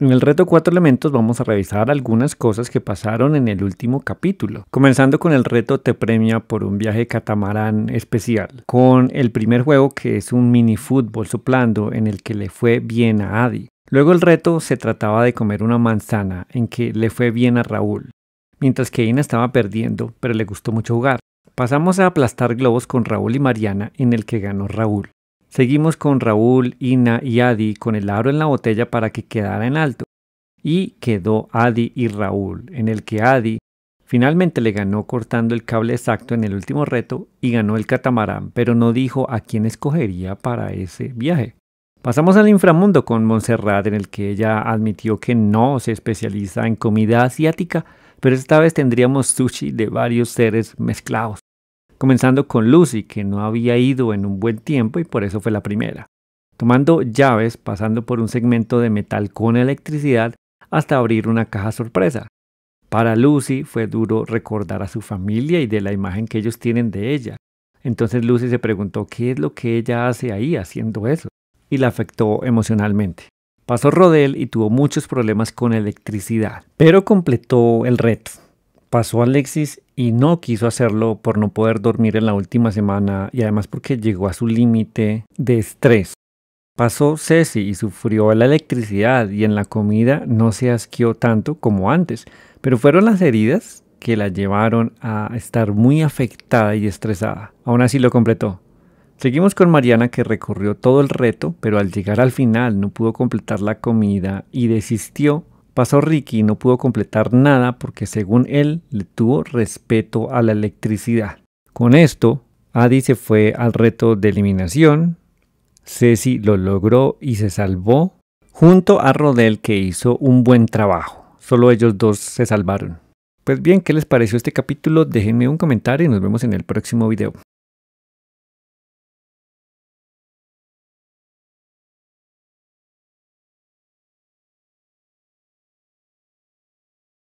En el reto cuatro elementos vamos a revisar algunas cosas que pasaron en el último capítulo, comenzando con el reto te premia por un viaje catamarán especial, con el primer juego que es un mini fútbol soplando en el que le fue bien a Adi. Luego el reto se trataba de comer una manzana en que le fue bien a Raúl, mientras que Ina estaba perdiendo, pero le gustó mucho jugar. Pasamos a aplastar globos con Raúl y Mariana en el que ganó Raúl. Seguimos con Raúl, Ina y Adi con el aro en la botella para que quedara en alto. Y quedó Adi y Raúl, en el que Adi finalmente le ganó cortando el cable exacto en el último reto y ganó el catamarán, pero no dijo a quién escogería para ese viaje. Pasamos al inframundo con Montserrat, en el que ella admitió que no se especializa en comida asiática, pero esta vez tendríamos sushi de varios seres mezclados comenzando con Lucy, que no había ido en un buen tiempo y por eso fue la primera, tomando llaves pasando por un segmento de metal con electricidad hasta abrir una caja sorpresa. Para Lucy fue duro recordar a su familia y de la imagen que ellos tienen de ella. Entonces Lucy se preguntó qué es lo que ella hace ahí haciendo eso, y la afectó emocionalmente. Pasó Rodel y tuvo muchos problemas con electricidad, pero completó el reto pasó Alexis y no quiso hacerlo por no poder dormir en la última semana y además porque llegó a su límite de estrés. Pasó Ceci y sufrió la electricidad y en la comida no se asqueó tanto como antes, pero fueron las heridas que la llevaron a estar muy afectada y estresada. Aún así lo completó. Seguimos con Mariana que recorrió todo el reto, pero al llegar al final no pudo completar la comida y desistió Pasó Ricky y no pudo completar nada porque según él le tuvo respeto a la electricidad. Con esto, Adi se fue al reto de eliminación, Ceci lo logró y se salvó, junto a Rodel que hizo un buen trabajo. Solo ellos dos se salvaron. Pues bien, ¿qué les pareció este capítulo? Déjenme un comentario y nos vemos en el próximo video.